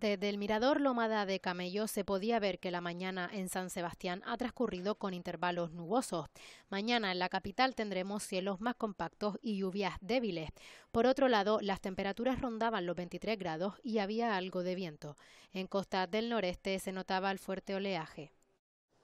Desde el mirador Lomada de Camello se podía ver que la mañana en San Sebastián ha transcurrido con intervalos nubosos. Mañana en la capital tendremos cielos más compactos y lluvias débiles. Por otro lado, las temperaturas rondaban los 23 grados y había algo de viento. En costa del noreste se notaba el fuerte oleaje.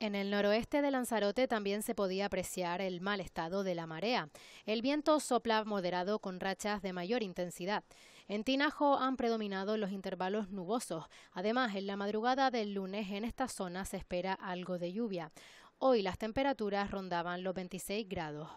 En el noroeste de Lanzarote también se podía apreciar el mal estado de la marea. El viento sopla moderado con rachas de mayor intensidad. En Tinajo han predominado los intervalos nubosos. Además, en la madrugada del lunes en esta zona se espera algo de lluvia. Hoy las temperaturas rondaban los 26 grados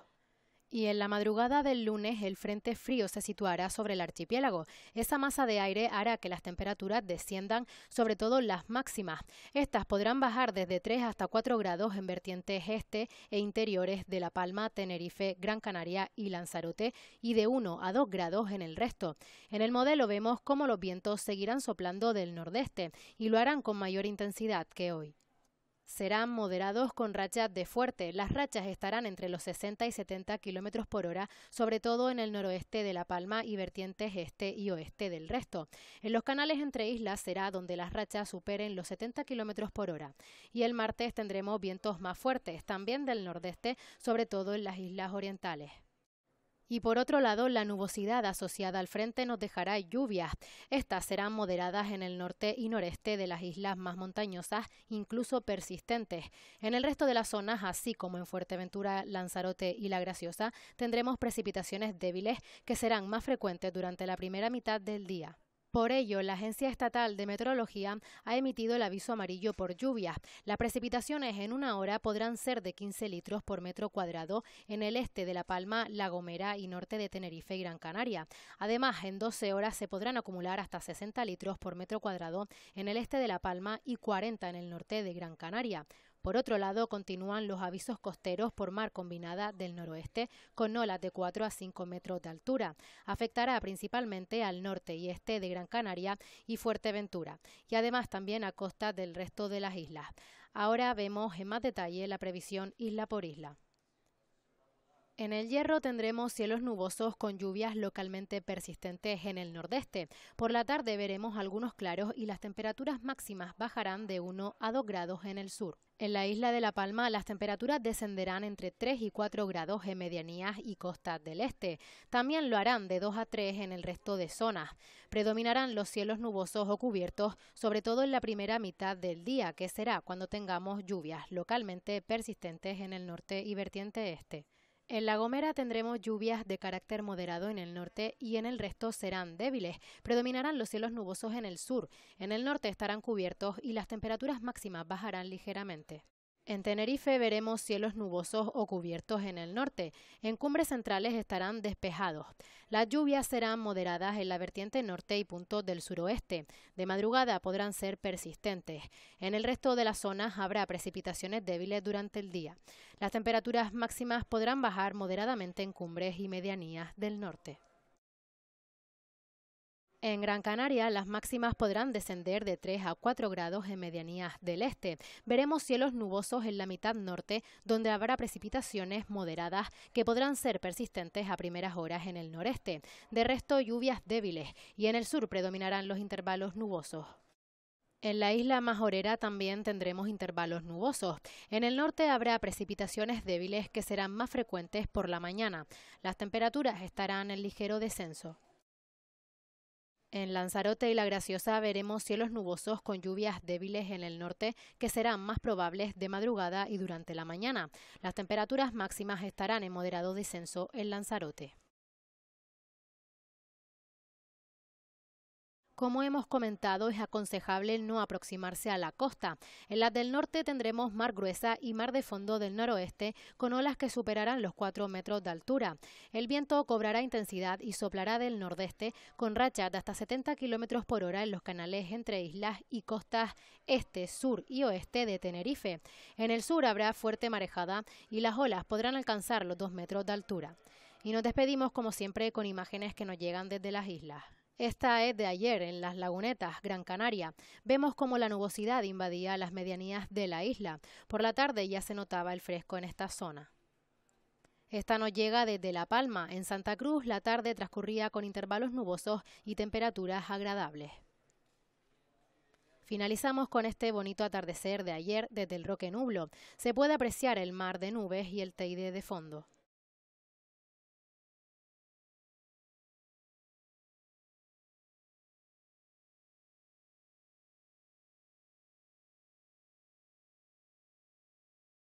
y en la madrugada del lunes el frente frío se situará sobre el archipiélago. Esa masa de aire hará que las temperaturas desciendan, sobre todo las máximas. Estas podrán bajar desde 3 hasta 4 grados en vertientes este e interiores de La Palma, Tenerife, Gran Canaria y Lanzarote y de 1 a 2 grados en el resto. En el modelo vemos cómo los vientos seguirán soplando del nordeste y lo harán con mayor intensidad que hoy serán moderados con rachas de fuerte. Las rachas estarán entre los 60 y 70 kilómetros por hora, sobre todo en el noroeste de La Palma y vertientes este y oeste del resto. En los canales entre islas será donde las rachas superen los 70 kilómetros por hora. Y el martes tendremos vientos más fuertes, también del nordeste, sobre todo en las islas orientales. Y por otro lado, la nubosidad asociada al frente nos dejará lluvias. Estas serán moderadas en el norte y noreste de las islas más montañosas, incluso persistentes. En el resto de las zonas, así como en Fuerteventura, Lanzarote y La Graciosa, tendremos precipitaciones débiles que serán más frecuentes durante la primera mitad del día. Por ello, la Agencia Estatal de Meteorología ha emitido el aviso amarillo por lluvias. Las precipitaciones en una hora podrán ser de 15 litros por metro cuadrado en el este de La Palma, La Gomera y norte de Tenerife y Gran Canaria. Además, en 12 horas se podrán acumular hasta 60 litros por metro cuadrado en el este de La Palma y 40 en el norte de Gran Canaria. Por otro lado, continúan los avisos costeros por mar combinada del noroeste, con olas de 4 a 5 metros de altura. Afectará principalmente al norte y este de Gran Canaria y Fuerteventura, y además también a costa del resto de las islas. Ahora vemos en más detalle la previsión isla por isla. En el Hierro tendremos cielos nubosos con lluvias localmente persistentes en el nordeste. Por la tarde veremos algunos claros y las temperaturas máximas bajarán de 1 a 2 grados en el sur. En la isla de La Palma las temperaturas descenderán entre 3 y 4 grados en medianías y costas del este. También lo harán de 2 a 3 en el resto de zonas. Predominarán los cielos nubosos o cubiertos, sobre todo en la primera mitad del día, que será cuando tengamos lluvias localmente persistentes en el norte y vertiente este. En La Gomera tendremos lluvias de carácter moderado en el norte y en el resto serán débiles. Predominarán los cielos nubosos en el sur. En el norte estarán cubiertos y las temperaturas máximas bajarán ligeramente. En Tenerife veremos cielos nubosos o cubiertos en el norte. En cumbres centrales estarán despejados. Las lluvias serán moderadas en la vertiente norte y punto del suroeste. De madrugada podrán ser persistentes. En el resto de las zonas habrá precipitaciones débiles durante el día. Las temperaturas máximas podrán bajar moderadamente en cumbres y medianías del norte. En Gran Canaria, las máximas podrán descender de 3 a 4 grados en medianías del este. Veremos cielos nubosos en la mitad norte, donde habrá precipitaciones moderadas que podrán ser persistentes a primeras horas en el noreste. De resto, lluvias débiles y en el sur predominarán los intervalos nubosos. En la isla Majorera también tendremos intervalos nubosos. En el norte habrá precipitaciones débiles que serán más frecuentes por la mañana. Las temperaturas estarán en ligero descenso. En Lanzarote y La Graciosa veremos cielos nubosos con lluvias débiles en el norte que serán más probables de madrugada y durante la mañana. Las temperaturas máximas estarán en moderado descenso en Lanzarote. Como hemos comentado, es aconsejable no aproximarse a la costa. En las del norte tendremos mar gruesa y mar de fondo del noroeste, con olas que superarán los 4 metros de altura. El viento cobrará intensidad y soplará del nordeste, con rachas de hasta 70 kilómetros por hora en los canales entre islas y costas este, sur y oeste de Tenerife. En el sur habrá fuerte marejada y las olas podrán alcanzar los 2 metros de altura. Y nos despedimos como siempre con imágenes que nos llegan desde las islas. Esta es de ayer en las lagunetas, Gran Canaria. Vemos cómo la nubosidad invadía las medianías de la isla. Por la tarde ya se notaba el fresco en esta zona. Esta nos llega desde La Palma. En Santa Cruz la tarde transcurría con intervalos nubosos y temperaturas agradables. Finalizamos con este bonito atardecer de ayer desde el Roque Nublo. Se puede apreciar el mar de nubes y el Teide de fondo.